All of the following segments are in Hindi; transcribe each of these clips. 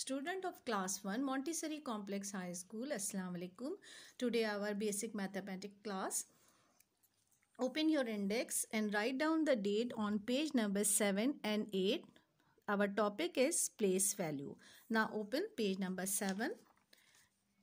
Student of class 1 Montessori Complex High School Assalamu alaikum today our basic mathematics class open your index and write down the date on page number 7 and 8 our topic is place value now open page number 7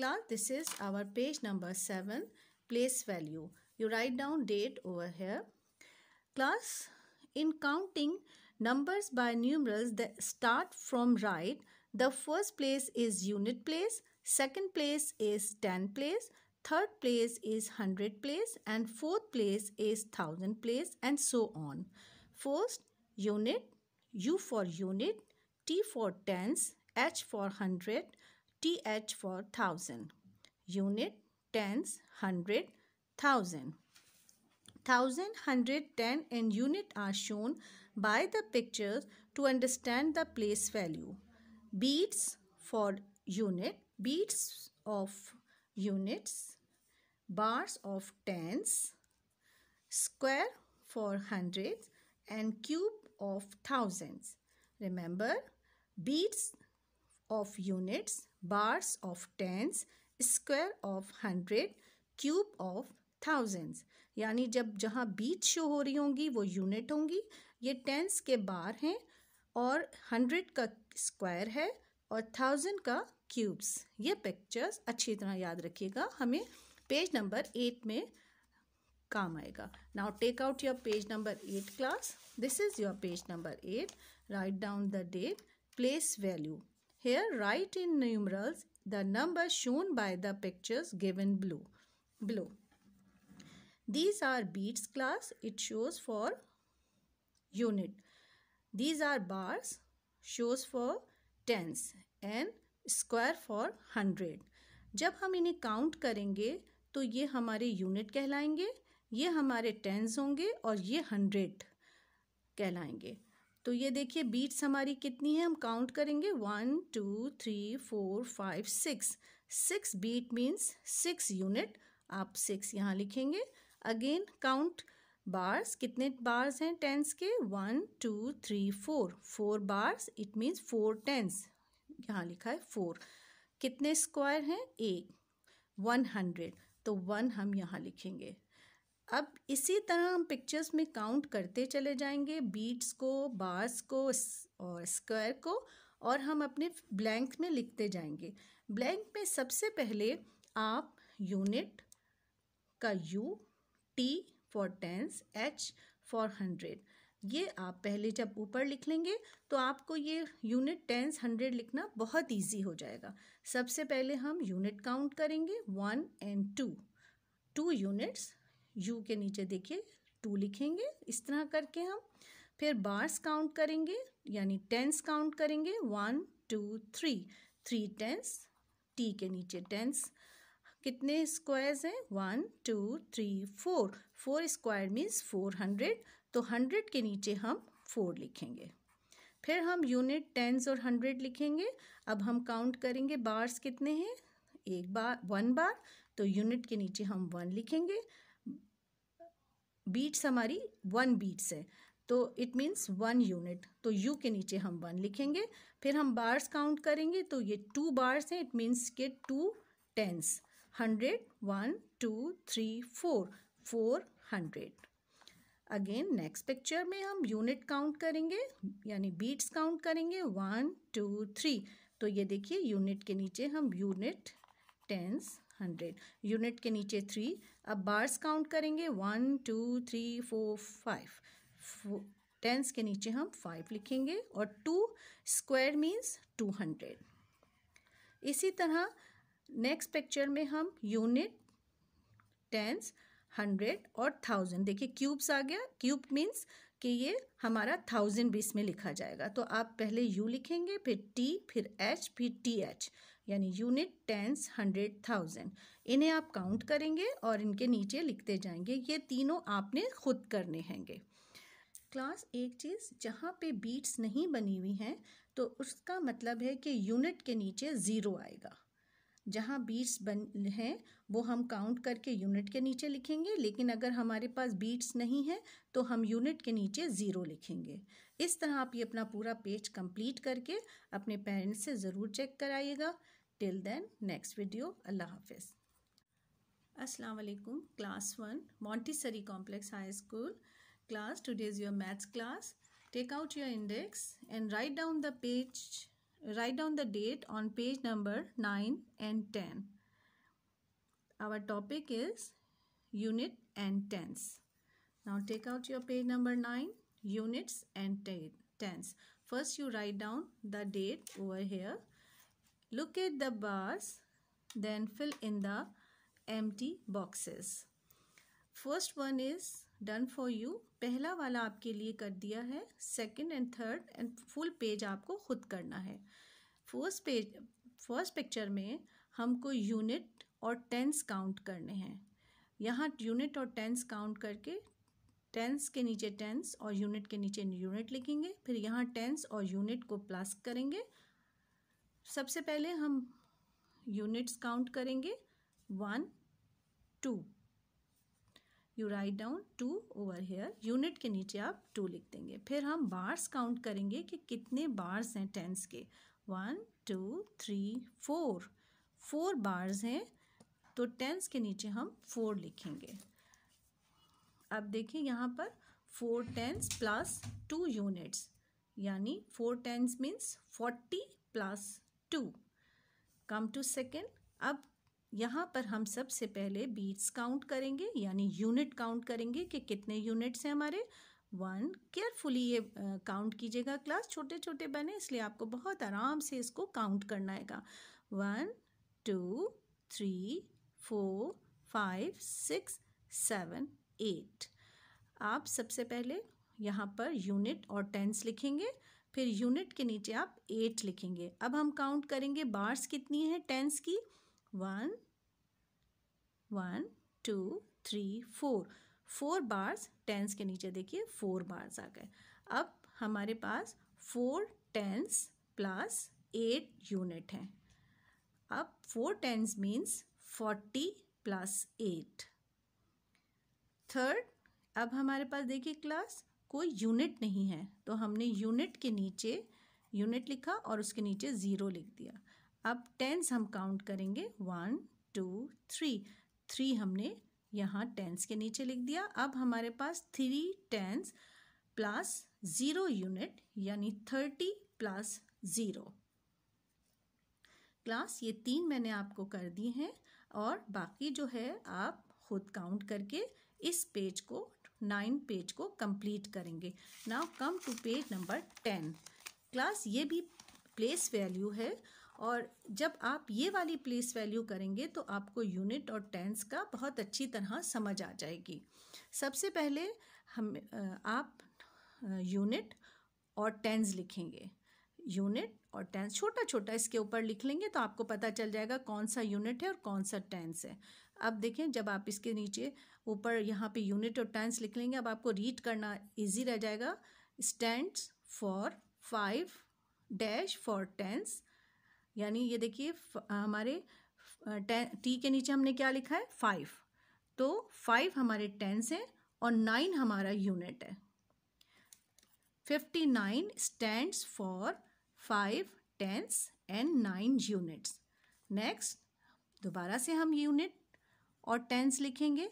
class this is our page number 7 place value you write down date over here class in counting numbers by numerals that start from right the first place is unit place, second place is 10 place, third place is 100 place and fourth place is 1000 place and so on. First, unit, U for unit, T for tens, H for 100, TH for 1000. Unit, tens, 100, 1000. and unit are shown by the pictures to understand the place value. beats for unit beats of units bars of tens square for hundreds and cube of thousands remember beats of units bars of tens square of hundred cube of thousands यानी जब जहाँ बीट शो हो रही होंगी वो यूनिट होंगी ये टेंस के बार हैं और हंड्रेड का स्क्वायर है और थाउजेंड का क्यूब्स ये पिक्चर्स अच्छी तरह याद रखिएगा हमें पेज नंबर एट में काम आएगा now take out your page number eight class this is your page number eight write down the date place value here write in numerals the number shown by the pictures given blue blue these are beats class it shows for unit these are bars shows for tens and square for hundred जब हम इन्हें काउंट करेंगे तो ये हमारे यूनिट कहलाएंगे ये हमारे टेंस होंगे और ये हंड्रेड कहलाएंगे तो ये देखिए बीट्स हमारी कितनी है हम काउंट करेंगे one two three four five six six beat means six unit आप सिक्स यहाँ लिखेंगे अगेन काउंट बार्स कितने बार्स हैं टेंस के one two three four four bars it means four tens यहाँ लिखा है फोर कितने स्क्वायर हैं एक वन हंड्रेड तो वन हम यहाँ लिखेंगे अब इसी तरह हम पिक्चर्स में काउंट करते चले जाएंगे बीट्स को बार्स को और स्क्वायर को और हम अपने ब्लैंक में लिखते जाएंगे ब्लैंक में सबसे पहले आप यूनिट का U T for tens H for hundred ये आप पहले जब ऊपर लिख लेंगे तो आपको ये यूनिट टेंस हंड्रेड लिखना बहुत ईजी हो जाएगा सबसे पहले हम यूनिट काउंट करेंगे one and two two units U के नीचे देखिए टू लिखेंगे इस तरह करके हम फिर बार्स काउंट करेंगे यानी टेंस काउंट करेंगे one two three three tens T के नीचे टेंस कितने स्क्वायर्स हैं one two three four four square means four hundred तो हंड्रेड के नीचे हम फोर लिखेंगे फिर हम यूनिट टेंस और हंड्रेड लिखेंगे अब हम काउंट करेंगे बार्स कितने हैं एक बार वन बार तो यूनिट के नीचे हम वन लिखेंगे बीट्स हमारी वन बीट्स है तो इट मीन्स वन यूनिट तो यू के नीचे हम वन लिखेंगे फिर हम बार्स काउंट करेंगे तो ये टू बार्स हैं इट मीन्स के two tens hundred one two three four four hundred again next picture में हम यूनिट काउंट करेंगे यानी बीट्स काउंट करेंगे वन टू थ्री तो ये देखिए यूनिट के नीचे हम यूनिट टेंस हंड्रेड यूनिट के नीचे थ्री अब बार्स काउंट करेंगे one two three four five tens के नीचे हम फाइव लिखेंगे और two square means two hundred इसी तरह नेक्स्ट पिक्चर में हम यूनिट टेंस हंड्रेड और थाउजेंड देखिए क्यूब्स आ गया क्यूब मीन्स कि ये हमारा थाउजेंड बीस में लिखा जाएगा तो आप पहले यू लिखेंगे फिर टी फिर एच फिर टी एच यानी यूनिट टेंस हंड्रेड थाउजेंड इन्हें आप काउंट करेंगे और इनके नीचे लिखते जाएंगे ये तीनों आपने खुद करने हैंगे क्लास एक चीज़ जहाँ पे बीट्स नहीं बनी हुई हैं तो उसका मतलब है कि यूनिट के नीचे ज़ीरो आएगा जहाँ बीट्स बन हैं वो हम काउंट करके यूनिट के नीचे लिखेंगे लेकिन अगर हमारे पास बीट्स नहीं है तो हम यूनिट के नीचे ज़ीरो लिखेंगे इस तरह आप ये अपना पूरा पेज कंप्लीट करके अपने पेरेंट्स से ज़रूर चेक कराइएगा टिल देन नेक्स्ट वीडियो अल्लाह हाफिज़ अस्सलाम वालेकुम class one Montessori complex high school class today is your maths class take out your index and write down the page write down the date on page number 9 and 10. Our topic is unit and tense. Now take out your page number 9, units and tense. First you write down the date over here. Look at the bars, then fill in the empty boxes. First one is done for you पहला वाला आपके लिए कर दिया है second and third and full page आपको खुद करना है फर्स्ट पेज फर्स्ट पिक्चर में हमको यूनिट और टेंस काउंट करने हैं यहाँ यूनिट और टेंस काउंट करके टेंस के नीचे टेंस और यूनिट के नीचे यूनिट लिखेंगे फिर यहाँ टेंस और यूनिट को प्लस करेंगे सबसे पहले हम यूनिट्स काउंट करेंगे one two you write down two over here unit के नीचे आप टू लिख देंगे फिर हम बार्स काउंट करेंगे कि कितने बार्स हैं टेंस के one two three four four bars हैं तो टेंस के नीचे हम फोर लिखेंगे अब देखिए यहाँ पर four tens plus two units यानी four tens means forty plus two come to second अब यहाँ पर हम सबसे पहले बीट्स काउंट करेंगे यानी यूनिट काउंट करेंगे कि कितने यूनिट्स हैं हमारे वन केयरफुली ये काउंट कीजिएगा क्लास छोटे छोटे बने इसलिए आपको बहुत आराम से इसको काउंट करना है one two three four five six seven eight आप सबसे पहले यहाँ पर यूनिट और टेंस लिखेंगे फिर यूनिट के नीचे आप एट लिखेंगे अब हम काउंट करेंगे बार्स कितनी है टेंस की one one two three four four bars tens के नीचे देखिए फोर बार्स आ गए अब हमारे पास four tens plus eight unit हैं अब four tens means forty plus eight third अब हमारे पास देखिए क्लास कोई यूनिट नहीं है तो हमने यूनिट के नीचे यूनिट लिखा और उसके नीचे ज़ीरो लिख दिया अब टेंस हम काउंट करेंगे वन टू थ्री थ्री हमने यहाँ टेंस के नीचे लिख दिया अब हमारे पास three tens plus zero unit यानी थर्टी प्लस ज़ीरो क्लास ये तीन मैंने आपको कर दिए हैं और बाकी जो है आप खुद काउंट करके इस पेज को नाइन पेज को कंप्लीट करेंगे now come to page number ten class ये भी प्लेस वैल्यू है और जब आप ये वाली प्लेस वैल्यू करेंगे तो आपको यूनिट और टेंस का बहुत अच्छी तरह समझ आ जाएगी सबसे पहले हम आप यूनिट और टेंस लिखेंगे यूनिट और टेंस छोटा छोटा इसके ऊपर लिख लेंगे तो आपको पता चल जाएगा कौन सा यूनिट है और कौन सा टेंस है अब देखें जब आप इसके नीचे ऊपर यहाँ पे यूनिट और टेंस लिख लेंगे अब आपको रीड करना इजी रह जाएगा stand for five dash for tens यानी ये देखिए हमारे टी के नीचे हमने क्या लिखा है फाइव तो फाइव हमारे टेंस हैं और नाइन हमारा यूनिट है fifty nine stand for five tens and nine units next दोबारा से हम यूनिट और टेंस लिखेंगे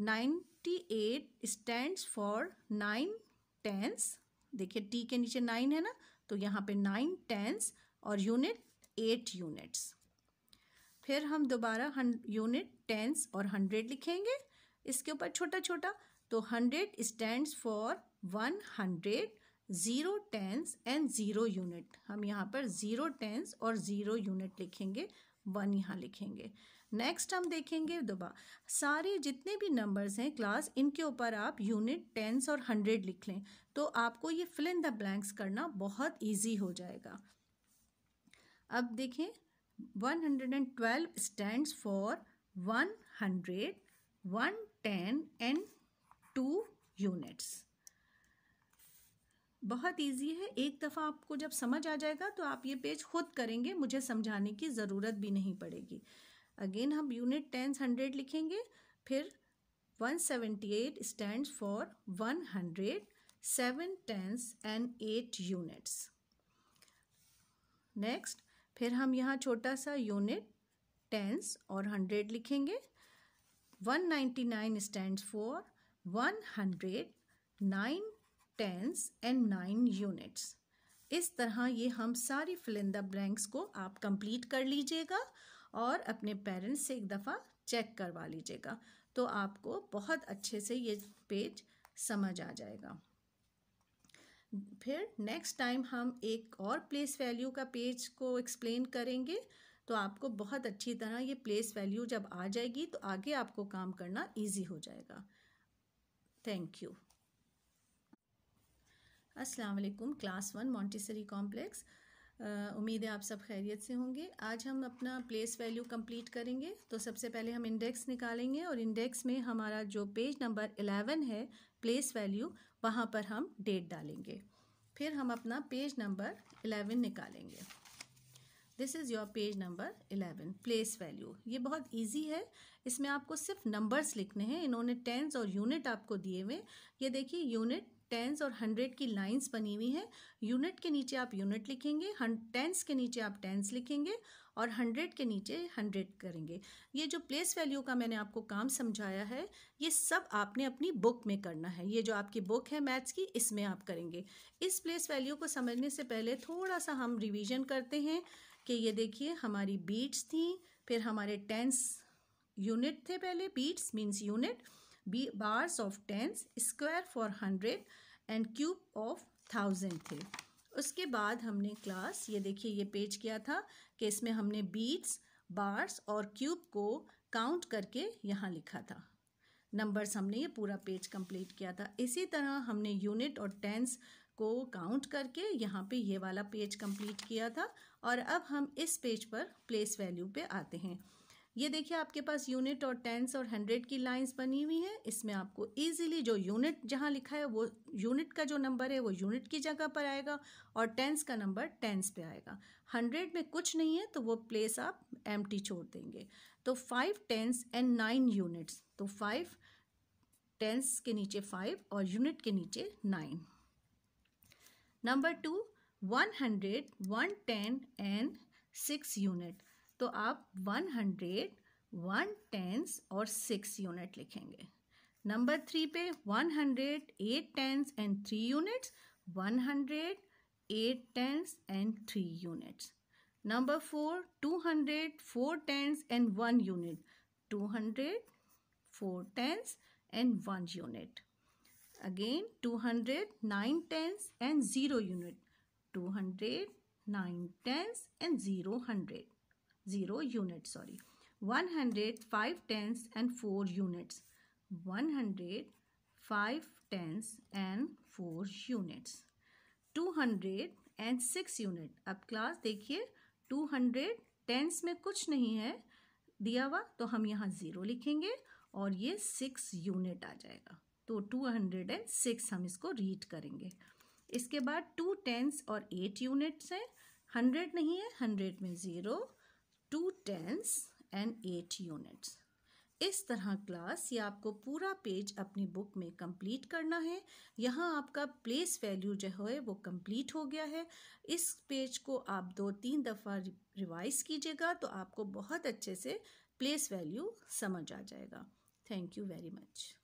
ninety eight stand for nine tens देखिए टी के नीचे नाइन है ना तो यहाँ पे नाइन टेंस और यूनिट एट यूनिट्स फिर हम दोबारा यूनिट टेंस और हंड्रेड लिखेंगे इसके ऊपर छोटा छोटा तो hundred stand for one hundred zero tens and zero unit हम यहाँ पर ज़ीरो टेंस और ज़ीरो यूनिट लिखेंगे वन यहाँ लिखेंगे नेक्स्ट हम देखेंगे दोबारा सारे जितने भी नंबर्स हैं क्लास इनके ऊपर आप यूनिट टेंस और हंड्रेड लिख लें तो आपको ये फिल इन द ब्लैंक्स करना बहुत इजी हो जाएगा अब देखें 112 stands for one hundred one ten and two units बहुत इजी है एक दफ़ा आपको जब समझ आ जाएगा तो आप ये पेज खुद करेंगे मुझे समझाने की ज़रूरत भी नहीं पड़ेगी अगेन हम यूनिट टेंस हंड्रेड लिखेंगे फिर one seventy eight stand for one hundred seven tens and eight units next फिर हम यहाँ छोटा सा यूनिट टेंस और हंड्रेड लिखेंगे one ninety nine stand for one hundred nine tens and nine units इस तरह ये हम सारी फिलिंदा ब्लैंक्स को आप कंप्लीट कर लीजिएगा और अपने पेरेंट्स से एक दफ़ा चेक करवा लीजिएगा तो आपको बहुत अच्छे से ये पेज समझ आ जाएगा फिर नेक्स्ट टाइम हम एक और प्लेस वैल्यू का पेज को एक्सप्लेन करेंगे तो आपको बहुत अच्छी तरह ये प्लेस वैल्यू जब आ जाएगी तो आगे आपको काम करना इजी हो जाएगा थैंक यू अस्सलाम वालेकुम क्लास वन मॉन्टीसरी कॉम्प्लेक्स उम्मीद है आप सब खैरियत से होंगे आज हम अपना प्लेस वैल्यू कंप्लीट करेंगे तो सबसे पहले हम इंडेक्स निकालेंगे और इंडेक्स में हमारा जो पेज नंबर एलेवन है प्लेस वैल्यू वहाँ पर हम डेट डालेंगे फिर हम अपना पेज नंबर एलेवन निकालेंगे this is your page number eleven place value ये बहुत ईजी है इसमें आपको सिर्फ नंबर्स लिखने हैं इन्होंने टेंस और यूनिट आपको दिए हुए ये देखिए यूनिट टेंस और हंड्रेड की लाइंस बनी हुई हैं यूनिट के नीचे आप यूनिट लिखेंगे टेंस के नीचे आप टेंस लिखेंगे और हंड्रेड के नीचे हंड्रेड करेंगे ये जो प्लेस वैल्यू का मैंने आपको काम समझाया है ये सब आपने अपनी बुक में करना है ये जो आपकी बुक है मैथ्स की इसमें आप करेंगे इस प्लेस वैल्यू को समझने से पहले थोड़ा सा हम रिविज़न करते हैं कि ये देखिए हमारी बीट्स थी फिर हमारे टेंस यूनिट थे पहले beats means unit b bars of tens square for hundred and cube of thousand थे उसके बाद हमने क्लास ये देखिए ये पेज किया था कि इसमें हमने बीट्स बार्स और क्यूब को काउंट करके यहाँ लिखा था नंबर्स हमने ये पूरा पेज कंप्लीट किया था इसी तरह हमने यूनिट और टेंस को काउंट करके यहाँ पे ये वाला पेज कंप्लीट किया था और अब हम इस पेज पर प्लेस वैल्यू पे आते हैं ये देखिए आपके पास यूनिट और टेंस और हंड्रेड की लाइंस बनी हुई है इसमें आपको इजीली जो यूनिट जहाँ लिखा है वो यूनिट का जो नंबर है वो यूनिट की जगह पर आएगा और टेंस का नंबर टेंस पे आएगा हंड्रेड में कुछ नहीं है तो वो प्लेस आप एम छोड़ देंगे तो five tens and nine units तो फाइव टेंस के नीचे फाइव और यूनिट के नीचे nine number two one hundred one ten and six unit तो आप वन हंड्रेड वन टेंस और सिक्स यूनिट लिखेंगे नंबर थ्री पे one hundred eight tens and three units one hundred eight tens and three units number four two hundred four tens and one unit two hundred four tens and one unit again two hundred nine tens and zero unit two hundred nine tens and zero hundred zero unit sorry one hundred five tens and four units one hundred five tens and four units two hundred and six unit अब क्लास देखिए टू हंड्रेड टेंस में कुछ नहीं है दिया हुआ तो हम यहाँ ज़ीरो लिखेंगे और ये सिक्स यूनिट आ जाएगा तो टू हंड्रेड एंड सिक्स हम इसको रीड करेंगे इसके बाद टू टेंस और एट यूनिट्स हैं हंड्रेड नहीं है हंड्रेड में zero two tens and eight units इस तरह क्लास या आपको पूरा पेज अपनी बुक में कंप्लीट करना है यहाँ आपका प्लेस वैल्यू जो है वो कंप्लीट हो गया है इस पेज को आप दो तीन दफ़ा रिवाइज कीजिएगा तो आपको बहुत अच्छे से प्लेस वैल्यू समझ आ जाएगा थैंक यू वेरी मच